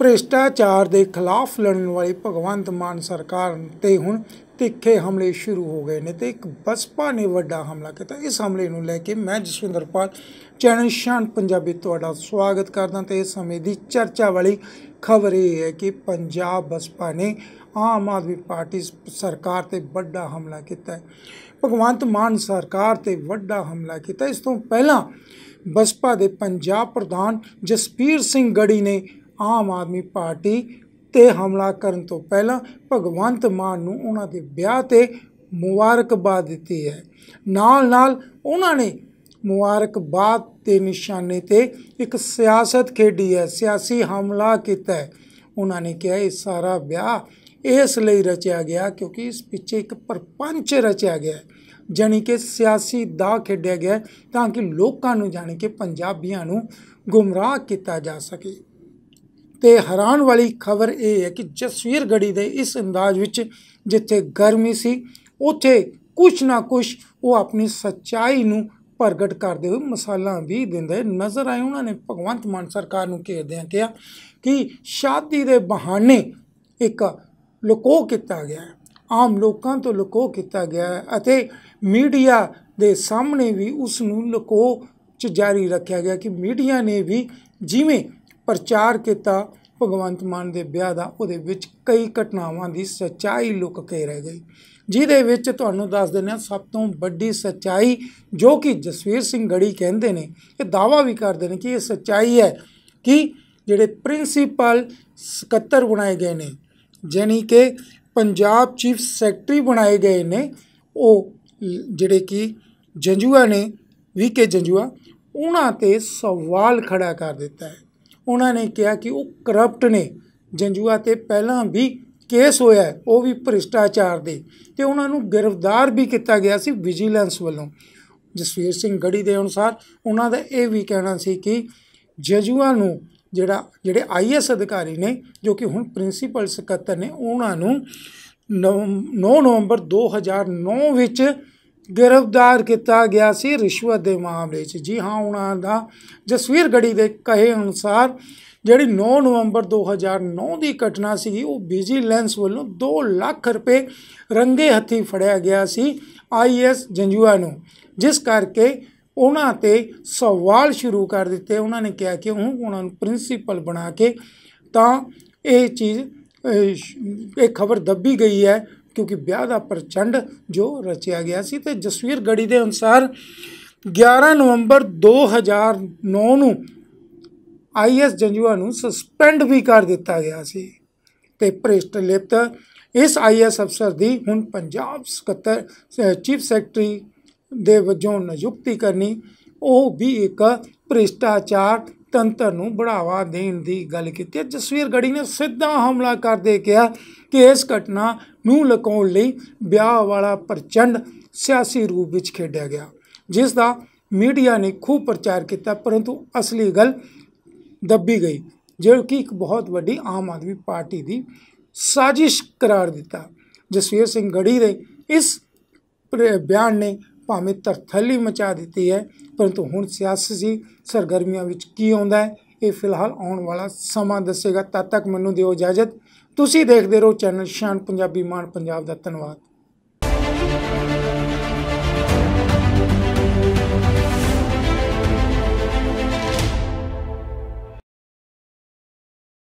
ਭ੍ਰਿਸ਼ਟਾਚਾਰ ਦੇ ਖਿਲਾਫ ਲੜਨ ਵਾਲੀ ਭਗਵੰਤ ਮਾਨ ਸਰਕਾਰ ਤੇ ਹੁਣ ਤਿੱਖੇ ਹਮਲੇ ਸ਼ੁਰੂ ਹੋ ਗਏ ਨੇ ਤੇ ਇੱਕ ਬਸਪਾ ਨੇ ਵੱਡਾ ਹਮਲਾ ਕੀਤਾ ਇਸ ਹਮਲੇ ਨੂੰ ਲੈ ਕੇ ਮੈਂ ਜਸਵਿੰਦਰਪਾਲ ਚੈਨਲ ਸ਼ਾਨ ਪੰਜਾਬੀ ਤੁਹਾਡਾ ਸਵਾਗਤ ਕਰਦਾ ਤੇ ਇਸ ਸਮੇਂ ਦੀ ਚਰਚਾ ਵਾਲੀ ਖਬਰ ਇਹ ਹੈ ਕਿ ਪੰਜਾਬ ਬਸਪਾ ਨੇ ਆਮ ਆਦਮੀ ਪਾਰਟੀ ਸਰਕਾਰ ਤੇ ਵੱਡਾ ਹਮਲਾ ਕੀਤਾ ਹੈ ਭਗਵੰਤ ਮਾਨ ਸਰਕਾਰ ਤੇ ਵੱਡਾ ਹਮਲਾ ਕੀਤਾ ਇਸ ਤੋਂ ਪਹਿਲਾਂ ਬਸਪਾ ਦੇ ਪੰਜਾਬ ਪ੍ਰਧਾਨ ਜਸਪੀਰ ਸਿੰਘ ਗੜੀ ਨੇ ਆਮ ਆਦਮੀ ਪਾਰਟੀ ਤੇ ਹਮਲਾ ਕਰਨ ਤੋਂ ਪਹਿਲਾਂ ਭਗਵੰਤ ਮਾਨ ਨੂੰ ਉਹਨਾਂ ਦੇ ਵਿਆਹ ਤੇ ਮੁਬਾਰਕਬਾਦ ਦਿੱਤੀ ਹੈ ਨਾਲ ਨਾਲ ਉਹਨਾਂ ਨੇ ਮੁਬਾਰਕਬਾਦ ਤੇ ਨਿਸ਼ਾਨੇ ਤੇ ਇੱਕ ਸਿਆਸਤ ਖੇਡੀ ਹੈ ਸਿਆਸੀ ਹਮਲਾ ਕੀਤਾ ਹੈ ਉਹਨਾਂ ਨੇ ਕਿਹਾ ਇਹ ਸਾਰਾ ਵਿਆਹ ਇਸ ਲਈ ਰਚਿਆ ਗਿਆ ਕਿਉਂਕਿ ਇਸ ਪਿੱਛੇ ਇੱਕ ਪਰਪੰਚ ਰਚਿਆ ਗਿਆ ਹੈ ਜਾਨੀ ਕਿ ਸਿਆਸੀ ਦਾ ਖੇਡਿਆ ਗਿਆ ਤਾਂ ਕਿ ਲੋਕਾਂ ਨੂੰ ਜਾਨੀ ਕਿ ਪੰਜਾਬੀਆਂ ਨੂੰ ਗੁੰਮਰਾਹ ਕੀਤਾ ਜਾ ਸਕੇ ਤੇ ਹੈਰਾਨ ਵਾਲੀ ਖਬਰ ਇਹ ਹੈ ਕਿ ਜਸਵੀਰ ਗੜੀ ਦੇ ਇਸ ਅੰਦਾਜ਼ ਵਿੱਚ ਜਿੱਥੇ ਗਰਮੀ ਸੀ ਉੱਥੇ ਕੁਝ ਨਾ ਕੁਝ ਉਹ ਆਪਣੀ ਸੱਚਾਈ ਨੂੰ ਪ੍ਰਗਟ ਕਰਦੇ ਹੋਏ ਮਸਾਲਾ ਵੀ ਦਿੰਦੇ ਨਜ਼ਰ ਆਏ ਉਹਨਾਂ ਨੇ ਭਗਵੰਤ ਮਾਨ ਸਰਕਾਰ ਨੂੰ ਘੇਰਦਿਆਂ ਕਿਹਾ ਕਿ ਸ਼ਾਦੀ ਦੇ ਬਹਾਨੇ ਇੱਕ ਲੁਕੋ ਕੀਤਾ ਗਿਆ ਆਮ ਲੋਕਾਂ ਤੋਂ ਲੁਕੋ ਕੀਤਾ ਗਿਆ ਅਤੇ ਮੀਡੀਆ ਦੇ ਸਾਹਮਣੇ ਵੀ ਉਸ ਨੂੰ ਲੁਕੋ ਚ ਜਾਰੀ ਰੱਖਿਆ ਗਿਆ ਕਿ ਮੀਡੀਆ ਨੇ ਵੀ ਜਿਵੇਂ ਪ੍ਰਚਾਰ ਕੀਤਾ ਭਗਵੰਤ ਮਾਨ ਦੇ ਵਿਆਹ ਦਾ ਉਹਦੇ ਵਿੱਚ ਕਈ ਘਟਨਾਵਾਂ ਦੀ ਸਚਾਈ ਲੁਕ ਕੇ ਰਹਿ ਗਈ ਜਿਹਦੇ ਵਿੱਚ ਤੁਹਾਨੂੰ ਦੱਸ ਦਿੰਦੇ ਹਾਂ ਸਭ ਤੋਂ ਵੱਡੀ ਸਚਾਈ ਜੋ ਕਿ ਜਸਵੀਰ ਸਿੰਘ ਗੜੀ ਕਹਿੰਦੇ ਨੇ ਇਹ ਦਾਵਾ ਵੀ ਕਰਦੇ ਨੇ ਕਿ ਇਹ ਸਚਾਈ ਹੈ ਕਿ ਜਿਹੜੇ ਪ੍ਰਿੰਸੀਪਲ ਸਕੱਤਰ ਬਣਾਏ ਗਏ ਨੇ ਜਾਨੀ ਕਿ ਪੰਜਾਬ ਚੀਫ ਸੈਕਟਰੀ ਬਣਾਏ ਗਏ ਨੇ ਉਹ ਜਿਹੜੇ ਕਿ ਜੰਜੂਆ ਨੇ ਵੀ ਕੇ ਜੰਜੂਆ ਉਹਨਾਂ ਤੇ ਸਵਾਲ ਖੜਾ ਕਰ ਦਿੱਤਾ ਹੈ ਉਹਨਾਂ ਨੇ ਕਿਹਾ ਕਿ ਉਹ ਕਰਪਟ ਨੇ ਜੰਜੂਆ ਤੇ ਪਹਿਲਾਂ ਵੀ ਕੇਸ ਹੋਇਆ ਉਹ ਵੀ ਭ੍ਰਿਸ਼ਟਾਚਾਰ ਦੇ ਤੇ ਉਹਨਾਂ ਨੂੰ ਗ੍ਰਿਫਤਾਰ ਵੀ ਕੀਤਾ ਗਿਆ ਸੀ ਵਿਜੀਲੈਂਸ ਵੱਲੋਂ ਜਸਵੀਰ ਸਿੰਘ ਗੜੀ ਦੇ ਅਨੁਸਾਰ ਉਹਨਾਂ ਦਾ ਇਹ ਵੀ ਕਹਿਣਾ ਸੀ ਕਿ ਜੰਜੂਆ ਨੂੰ ਜਿਹੜਾ ਜਿਹੜੇ ਆਈਐਸ ਅਧਿਕਾਰੀ ਨੇ ਜੋ ਕਿ ਹੁਣ ਪ੍ਰਿੰਸੀਪਲ ਸਕੱਤਰ ਨੇ ਉਹਨਾਂ ਨੂੰ 9 ਨਵੰਬਰ 2009 ਵਿੱਚ ਗ੍ਰਿਫਤਾਰ ਕੀਤਾ ਗਿਆ ਸੀ ਰਿਸ਼ਵਤ ਦੇ ਮਾਮਲੇ 'ਚ ਜੀ ਹਾਂ ਉਹਨਾਂ ਦਾ ਜਸਵੀਰ ਗੜੀ ਦੇ ਕਹੇ ਅਨੁਸਾਰ ਜਿਹੜੀ 9 ਨਵੰਬਰ 2009 ਦੀ ਘਟਨਾ ਸੀ ਉਹ ਵਿਜੀਲੈਂਸ ਵੱਲੋਂ 2 ਲੱਖ ਰੁਪਏ ਰੰਗੇ ਹੱਥੀ ਫੜਿਆ ਗਿਆ ਸੀ ਆਈਐਸ ਜੰਜੂਆ ਨੂੰ ਜਿਸ ਕਰਕੇ ਉਹਨਾਂ ਤੇ ਸਵਾਲ ਸ਼ੁਰੂ ਕਰ ਦਿੱਤੇ ਉਹਨਾਂ ਨੇ ਕਿਹਾ ਕਿ ਉਹ ਉਹਨਾਂ ਨੂੰ ਪ੍ਰਿੰਸੀਪਲ ਬਣਾ ਕੇ ਤਾਂ ਇਹ ਚੀਜ਼ ਇਹ ਖਬਰ ਦੱਬੀ ਗਈ ਹੈ ਕਿਉਂਕਿ ਵਿਆਹ ਦਾ ਪ੍ਰਚੰਡ ਜੋ ਰਚਿਆ ਗਿਆ ਸੀ ਤੇ ਜਸਵੀਰ ਗੜੀ ਦੇ ਅਨੁਸਾਰ 11 ਨਵੰਬਰ 2009 ਨੂੰ ਆਈਐਸ ਜੰਜੂਆ ਨੂੰ ਸਸਪੈਂਡ ਵੀ ਕਰ ਦਿੱਤਾ ਗਿਆ ਸੀ ਤੇ ਪ੍ਰਿਸ਼ਟ ਲਿਪਤ ਇਸ ਆਈਐਸ ਅਫਸਰ ਦੀ ਹੁਣ ਪੰਜਾਬ ਸਕੱਤਰ ਚੀਫ ਸੈਕਟਰੀ ਦੇ ਵਜੋਂ ਨਿਯੁਕਤੀ ਕਰਨੀ ਉਹ ਵੀ ਇੱਕ ਭ੍ਰਿਸ਼ਟਾਚਾਰ ਤੰਤਰ ਨੂੰ ਬੜਾਵਾ ਦੇਣ ਦੀ ਗੱਲ ਕੀਤੀ ਜਸਵੀਰ ਗੜੀ ਨੇ ਸਿੱਧਾ ਹਮਲਾ ਕਰਦੇ ਕਿਹਾ ਕਿ ਇਸ ਘਟਨਾ ਨੂੰ ਲਕਾਉਣ ਲਈ ਵਿਆਹ ਵਾਲਾ ਪ੍ਰਚੰਡ ਸਿਆਸੀ ਰੂਪ ਵਿੱਚ ਖੇਡਿਆ ਗਿਆ ਜਿਸ ਦਾ ਮੀਡੀਆ ਨੇ ਖੂਬ ਪ੍ਰਚਾਰ ਕੀਤਾ ਪਰੰਤੂ ਅਸਲੀ ਗੱਲ ਦੱਬੀ ਗਈ ਜੋ ਕਿ ਇੱਕ ਬਹੁਤ ਵੱਡੀ ਆਮ ਆਦਮੀ ਪਾਰਟੀ ਦੀ ਸਾਜ਼ਿਸ਼ ਕਰਾਰ ਦਿੱਤਾ ਜਸਵੀਰ ਸਿੰਘ ਗੜੀ ਦੇ ਇਸ ਬਿਆਨ ਨੇ ਭਾਵੇਂ ਤਰਥਲੀ ਮਚਾ ਦਿੱਤੀ ਹੈ ਪਰੰਤੂ ਹੁਣ ਸਿਆਸੀ ਸਰਗਰਮੀਆਂ ਵਿੱਚ ਕੀ ਆਉਂਦਾ ਹੈ ਇਹ ਫਿਲਹਾਲ ਆਉਣ ਵਾਲਾ ਸਮਾਂ ਦੱਸੇਗਾ ਤਦ ਤੱਕ ਮੈਨੂੰ ਦਿਓ ਇਜਾਜ਼ਤ ਤੁਸੀਂ ਦੇਖਦੇ ਰਹੋ ਚੈਨਲ ਸ਼ਾਨ ਪੰਜਾਬੀ ਮਾਨ ਪੰਜਾਬ ਦਾ ਧੰਨਵਾਦ